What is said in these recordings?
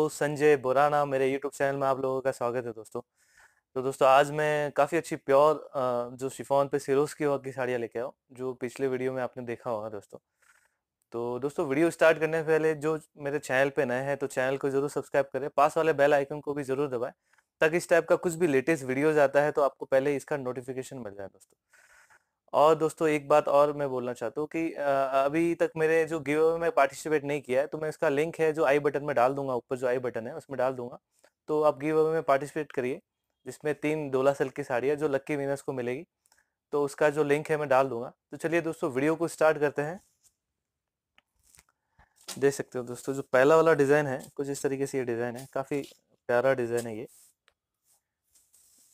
तो संजय बोराना मेरे YouTube channel में आप लोगों का स्वागत है दोस्तों तो दोस्तों आज मैं काफ़ी अच्छी प्योर जो शिफॉन पे सिरोस की वक्त की साड़ियाँ लेके आऊँ जो पिछले वीडियो में आपने देखा होगा दोस्तों तो दोस्तों वीडियो स्टार्ट करने से पहले जो मेरे चैनल पे नए हैं तो चैनल को जरूर सब्सक्राइब करें पास वाले बेल आइकन को भी जरूर दबाएं ताकि इस टाइप का कुछ भी लेटेस्ट वीडियोज आता है तो आपको पहले इसका नोटिफिकेशन मिल जाए दोस्तों और दोस्तों एक बात और मैं बोलना चाहता हूँ कि अभी तक मेरे जो गिव अवे में पार्टिसिपेट नहीं किया है तो मैं इसका लिंक है जो आई बटन में डाल दूंगा ऊपर जो आई बटन है उसमें डाल दूंगा तो आप गिव अवे में पार्टिसिपेट करिए जिसमें तीन डोला सेल की साड़ी है जो लक्की विनर्स को मिलेगी तो उसका जो लिंक है मैं डाल दूंगा तो चलिए दोस्तों वीडियो को स्टार्ट करते हैं देख सकते हो दोस्तों जो पहला वाला डिज़ाइन है कुछ इस तरीके से ये डिज़ाइन है काफ़ी प्यारा डिज़ाइन है ये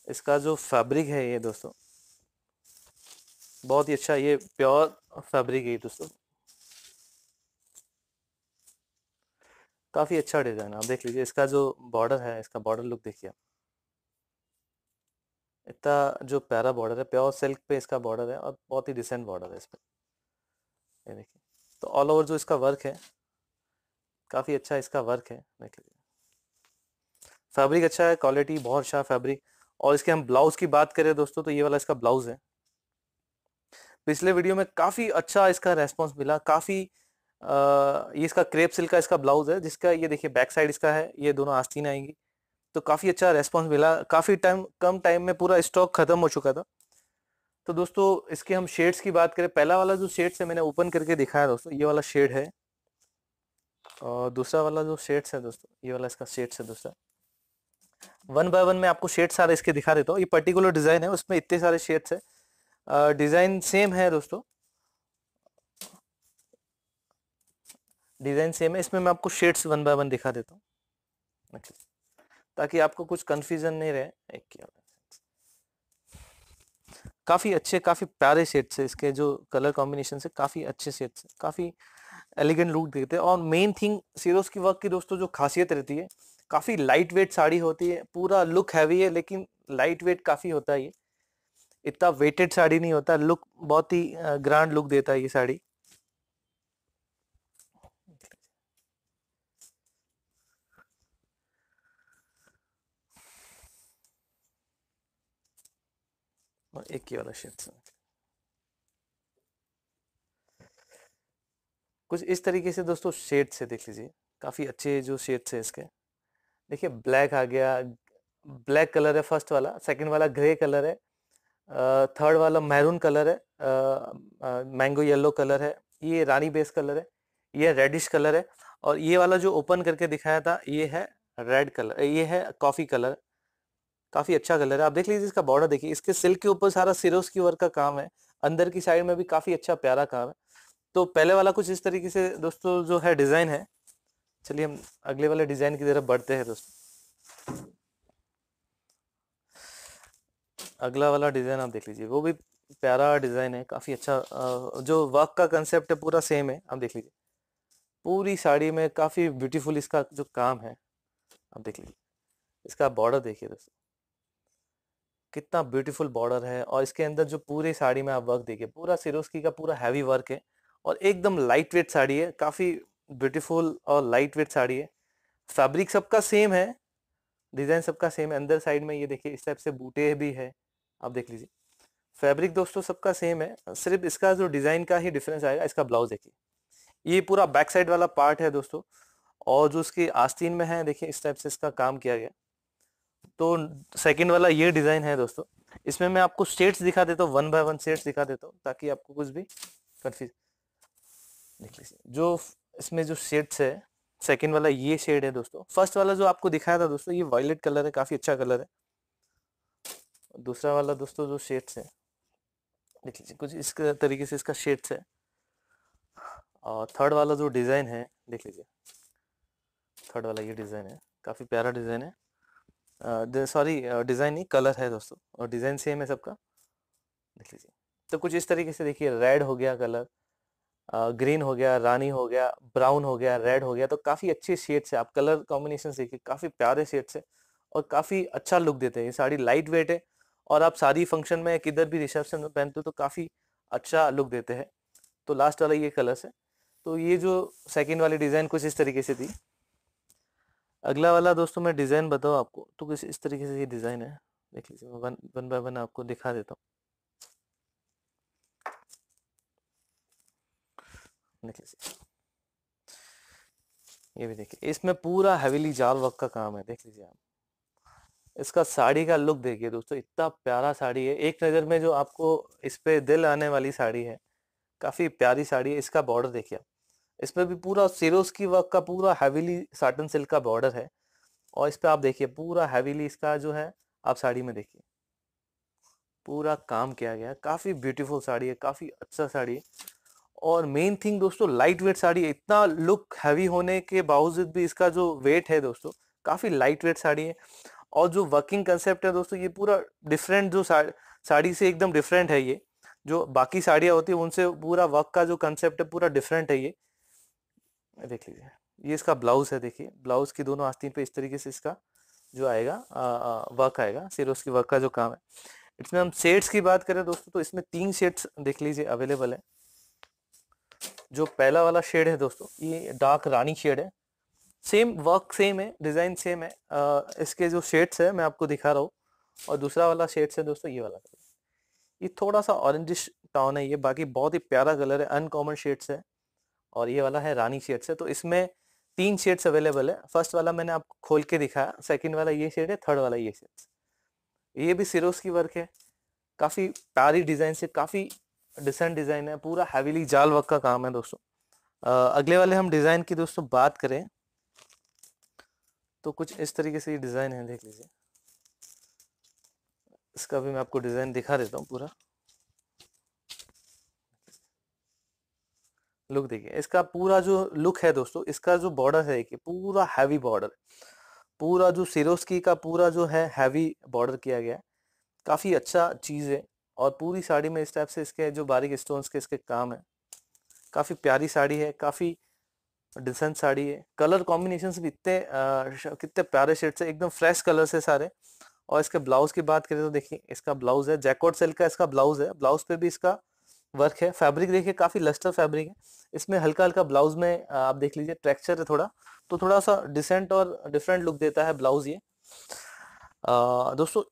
इसका जो फैब्रिक है ये दोस्तों बहुत ही अच्छा ये प्योर फैब्रिक है दोस्तों काफ़ी अच्छा डिज़ाइन आप देख लीजिए इसका जो बॉर्डर है इसका बॉर्डर लुक देखिए आप इतना जो प्यारा बॉर्डर है प्योर सिल्क पे इसका बॉर्डर है और बहुत ही डिसेंट बॉर्डर है इस पर देखिए तो ऑल ओवर जो इसका वर्क है काफ़ी अच्छा इसका वर्क है देख लीजिए फैब्रिक अच्छा है क्वालिटी बहुत अच्छा फैब्रिक और इसके हम ब्लाउज़ की बात करें दोस्तों तो ये वाला इसका ब्लाउज़ है पिछले वीडियो में काफ़ी अच्छा इसका रेस्पॉन्स मिला काफ़ी ये इसका क्रेप सिल्क का इसका ब्लाउज है जिसका ये देखिए बैक साइड इसका है ये दोनों आस्तीन आएंगी तो काफ़ी अच्छा रेस्पॉन्स मिला काफ़ी टाइम कम टाइम में पूरा स्टॉक ख़त्म हो चुका था तो दोस्तों इसके हम शेड्स की बात करें पहला वाला जो शेड्स है मैंने ओपन करके दिखाया दोस्तों ये वाला शेड है और दूसरा वाला जो शेड्स है दोस्तों ये वाला इसका शेड्स है दोस्तों वन बाय वन मैं आपको शेड सारे इसके दिखा देता हूँ ये पर्टिकुलर डिज़ाइन है उसमें इतने सारे शेड्स है डिज़ाइन सेम है दोस्तों डिज़ाइन सेम है इसमें मैं आपको शेड्स वन बाय वन दिखा देता हूँ अच्छा। ताकि आपको कुछ कंफ्यूजन नहीं रहे एक काफ़ी अच्छे काफ़ी प्यारे शेड्स है इसके जो कलर कॉम्बिनेशन से काफ़ी अच्छे शेड्स है काफ़ी एलिगेंट लुक देते हैं और मेन थिंग सीरोज की वर्क की दोस्तों जो खासियत रहती है काफ़ी लाइट वेट साड़ी होती है पूरा लुक हैवी है लेकिन लाइट वेट काफ़ी होता है ये इतना वेटेड साड़ी नहीं होता लुक बहुत ही ग्रांड लुक देता है ये साड़ी हाँ, एक ही वाला शेप कुछ इस तरीके से दोस्तों शेड से देख लीजिए काफ़ी अच्छे जो शेड्स है इसके देखिए ब्लैक आ गया ब्लैक कलर है फर्स्ट वाला सेकंड वाला ग्रे कलर है थर्ड वाला मैरून कलर है मैंगो येलो कलर है ये रानी बेस कलर है ये रेडिश कलर है और ये वाला जो ओपन करके दिखाया था ये है रेड कलर ये है कॉफ़ी कलर काफ़ी अच्छा कलर है आप देख लीजिए इसका बॉर्डर देखिए इसके सिल्क के ऊपर सारा सिरोस की वर्क का काम है अंदर की साइड में भी काफ़ी अच्छा प्यारा काम है तो पहले वाला कुछ इस तरीके से दोस्तों जो है डिज़ाइन है चलिए हम अगले वाले डिज़ाइन की तरफ बढ़ते हैं दोस्तों अगला वाला डिज़ाइन आप देख लीजिए वो भी प्यारा डिज़ाइन है काफ़ी अच्छा जो वर्क का कंसेप्ट है पूरा सेम है आप देख लीजिए पूरी साड़ी में काफ़ी ब्यूटीफुल इसका जो काम है आप देख लीजिए इसका बॉर्डर देखिए दोस्तों कितना ब्यूटीफुल बॉर्डर है और इसके अंदर जो पूरी साड़ी में आप वर्क देखिए पूरा सिरोस्की का पूरा हैवी वर्क है और एकदम लाइट वेट साड़ी है काफ़ी ब्यूटीफुल और लाइट वेट साड़ी है फैब्रिक सबका सेम है डिज़ाइन सबका सेम है अंदर साइड में ये देखिए इस टाइप से बूटे भी है आप देख लीजिए फैब्रिक दोस्तों सबका सेम है सिर्फ इसका जो डिज़ाइन का ही डिफरेंस आएगा इसका ब्लाउज देखिए ये पूरा बैक साइड वाला पार्ट है दोस्तों और जो उसकी आस्तीन में है देखिए इस टाइप से इसका काम किया गया तो सेकंड वाला ये डिज़ाइन है दोस्तों इसमें मैं आपको स्टेट्स दिखा देता हूँ वन बाय वन स्टेट्स दिखा देता हूँ ताकि आपको कुछ भी कन्फ्यूज देख लीजिए जो इसमें जो शेड्स है सेकेंड वाला ये शेड है दोस्तों फर्स्ट वाला जो आपको दिखाया था दोस्तों ये वायलेट कलर है काफ़ी अच्छा कलर है दूसरा वाला दोस्तों जो शेड्स है देख लीजिए कुछ इस तरीके से इसका शेड्स है और थर्ड वाला जो डिज़ाइन है देख लीजिए थर्ड वाला ये डिज़ाइन है काफ़ी प्यारा डिज़ाइन है सॉरी डिज़ाइन नहीं कलर है दोस्तों और डिज़ाइन सेम है सबका देख लीजिए तो कुछ इस तरीके से देखिए रेड हो गया कलर ग्रीन हो गया रानी हो गया ब्राउन हो गया रेड हो गया तो काफ़ी अच्छे शेड्स है आप कलर कॉम्बिनेशन देखिए काफ़ी प्यारे शेड्स है और काफ़ी अच्छा लुक देते हैं ये साड़ी लाइट वेट है और आप सारी फंक्शन में किधर भी रिसेप्शन में पहनते हो तो काफ़ी अच्छा लुक देते हैं तो लास्ट वाला ये कलर्स है तो ये जो सेकेंड वाली डिज़ाइन कुछ इस तरीके से थी अगला वाला दोस्तों मैं डिज़ाइन बताऊँ आपको तो कुछ इस तरीके से ये डिज़ाइन है देख लीजिए मैं वन वन बाय वन आपको दिखा देता हूँ ये भी देखिए इसमें पूरा हेविली जाल वर्क का काम है देख लीजिए आप इसका साड़ी का लुक देखिए दोस्तों इतना प्यारा साड़ी है एक नज़र में जो आपको इस पर दिल आने वाली साड़ी है काफ़ी प्यारी साड़ी है इसका बॉर्डर देखिए इसमें भी पूरा सीरोस की वर्क का पूरा हैवीली साटन सिल्क का बॉर्डर है और इस पर आप देखिए पूरा हैवीली इसका जो है आप साड़ी में देखिए पूरा काम किया गया है काफ़ी ब्यूटीफुल साड़ी है काफ़ी अच्छा साड़ी है और मेन थिंग दोस्तों लाइट वेट साड़ी है इतना लुक हैवी होने के बावजूद भी इसका जो वेट है दोस्तों काफ़ी लाइट वेट साड़ी है और जो वर्किंग कंसेप्ट है दोस्तों ये पूरा डिफरेंट जो साड़ी से एकदम डिफरेंट है ये जो बाकी साड़ियाँ होती है उनसे पूरा वर्क का जो कंसेप्ट है पूरा डिफरेंट है ये देख लीजिए ये इसका ब्लाउज है देखिए ब्लाउज की दोनों आस्तीन पे इस तरीके से इसका जो आएगा आ, आ, वर्क आएगा सिरोस उसकी वर्क का जो काम है इसमें हम शेड्स की बात करें दोस्तों तो इसमें तीन शेड्स देख लीजिए अवेलेबल है जो पहला वाला शेड है दोस्तों ये डार्क रानी शेड है सेम वर्क सेम है डिजाइन सेम है आ, uh, इसके जो शेड्स है मैं आपको दिखा रहा हूँ और दूसरा वाला शेड्स है दोस्तों ये वाला ये थोड़ा सा ऑरेंजिश टाउन है ये बाकी बहुत ही प्यारा कलर है अनकॉमन शेड्स है और ये वाला है रानी शेड्स है तो इसमें तीन शेड्स अवेलेबल है फर्स्ट वाला मैंने आपको खोल के दिखाया सेकेंड वाला ये शेड है थर्ड वाला ये शेड्स ये भी सिरोस की वर्क है काफ़ी प्यारी डिज़ाइन से काफ़ी डिसेंट डिज़ाइन है पूरा हैवीली जाल वर्क का काम है दोस्तों आ, uh, अगले वाले हम डिज़ाइन की दोस्तों बात करें तो कुछ इस तरीके से ये डिज़ाइन है देख लीजिए इसका भी मैं आपको डिज़ाइन दिखा देता हूँ पूरा लुक देखिए इसका पूरा जो लुक है दोस्तों इसका जो बॉर्डर है कि पूरा हैवी बॉर्डर पूरा जो सिरोस्की का पूरा जो है हैवी बॉर्डर किया गया है काफ़ी अच्छा चीज़ है और पूरी साड़ी में इस टाइप से इसके जो बारीक स्टोन्स के इसके काम है काफ़ी प्यारी साड़ी है काफ़ी डिसेंट साड़ी है कलर कॉम्बिनेशन भी इतने कितने प्यारे शेड से एकदम फ्रेश कलर से सारे और इसके ब्लाउज की बात करें तो देखिए इसका ब्लाउज है जैकॉट सेल का इसका ब्लाउज है ब्लाउज पे भी इसका वर्क है फैब्रिक देखिए काफी लस्टर फैब्रिक है इसमें हल्का हल्का ब्लाउज में आप देख लीजिए ट्रैक्चर है थोड़ा तो थोड़ा सा डिसेंट और डिफरेंट लुक देता है ब्लाउज ये दोस्तों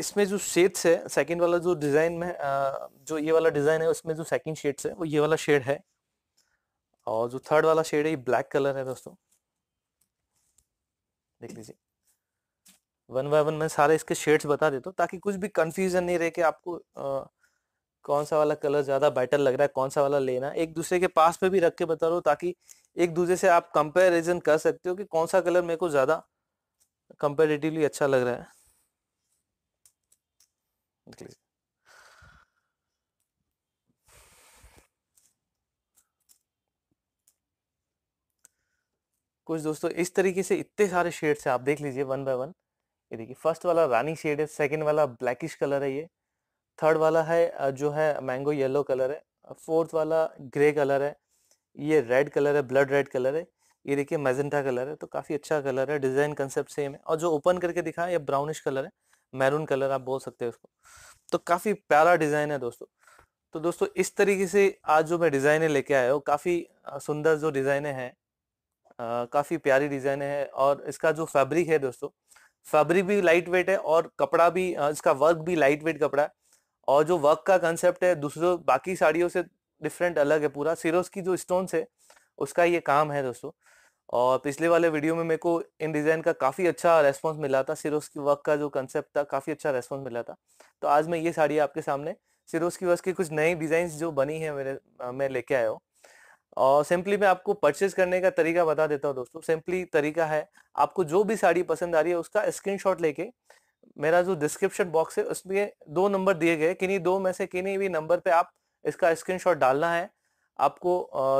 इसमें जो शेड्स है सेकंड वाला जो डिजाइन में आ, जो ये वाला डिजाइन है उसमें जो सेकंड शेड्स है वो ये वाला शेड है और जो थर्ड वाला शेड है ये ब्लैक कलर है दोस्तों देख लीजिए वन बाय वन मैं सारे इसके शेड्स बता देता हूँ ताकि कुछ भी कंफ्यूजन नहीं रहे कि आपको आ, कौन सा वाला कलर ज़्यादा बेटर लग रहा है कौन सा वाला लेना एक दूसरे के पास में भी रख के बता रहा ताकि एक दूसरे से आप कंपेरिजन कर सकते हो कि कौन सा कलर मेरे को ज़्यादा कंपेरेटिवली अच्छा लग रहा है कुछ दोस्तों इस तरीके से इतने सारे शेड्स है आप देख लीजिए वन बाय वन ये देखिए फर्स्ट वाला रानी शेड है सेकेंड वाला ब्लैकिश कलर है ये थर्ड वाला है जो है मैंगो येलो कलर है फोर्थ वाला ग्रे कलर है ये रेड कलर है ब्लड रेड कलर है ये देखिए मैजेंटा कलर है तो काफ़ी अच्छा कलर है डिज़ाइन कंसेप्ट सेम है और जो ओपन करके दिखा है ये ब्राउनिश कलर है मैरून कलर आप बोल सकते हैं उसको तो काफ़ी प्यारा डिज़ाइन है दोस्तों तो दोस्तों इस तरीके से आज जो मैं डिजाइने लेके आया हूँ काफ़ी सुंदर जो डिजाइने हैं काफ़ी प्यारी डिज़ाइन है और इसका जो फैब्रिक है दोस्तों फैब्रिक भी लाइट वेट है और कपड़ा भी इसका वर्क भी लाइट वेट कपड़ा है और जो वर्क का कंसेप्ट है दूसरों बाकी साड़ियों से डिफरेंट अलग है पूरा सिरोस की जो स्टोन्स है उसका ये काम है दोस्तों और पिछले वाले वीडियो में मेरे को इन डिज़ाइन का काफ़ी अच्छा रेस्पॉन्स मिला था सिरोस की वर्क का जो कंसेप्ट था काफ़ी अच्छा रेस्पॉन्स मिला था तो आज मैं ये साड़ी आपके सामने सिरोस की वर्क की कुछ नई डिज़ाइन जो बनी है मेरे मैं लेके आया हूँ और सिंपली मैं आपको परचेज करने का तरीका बता देता हूँ दोस्तों सिंपली तरीका है आपको जो भी साड़ी पसंद आ रही है उसका स्क्रीनशॉट लेके मेरा जो डिस्क्रिप्शन बॉक्स है उसमें दो नंबर दिए गए किन्हीं दो में से किन्हीं भी नंबर पे आप इसका स्क्रीनशॉट डालना है आपको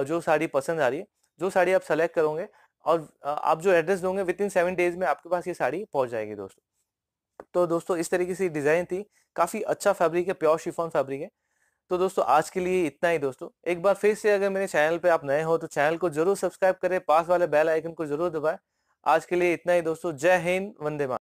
जो साड़ी पसंद आ रही है जो साड़ी आप सेलेक्ट करोगे और आप जो एड्रेस दोगे विद इन सेवन डेज में आपके पास ये साड़ी पहुंच जाएगी दोस्तों तो दोस्तों इस तरीके से डिज़ाइन थी काफ़ी अच्छा फैब्रिक है प्योर शिफॉन फैब्रिक है तो दोस्तों आज के लिए इतना ही दोस्तों एक बार फिर से अगर मेरे चैनल पे आप नए हो तो चैनल को जरूर सब्सक्राइब करें पास वाले बेल आइकन को जरूर दबाएं आज के लिए इतना ही दोस्तों जय हिंद वंदे मा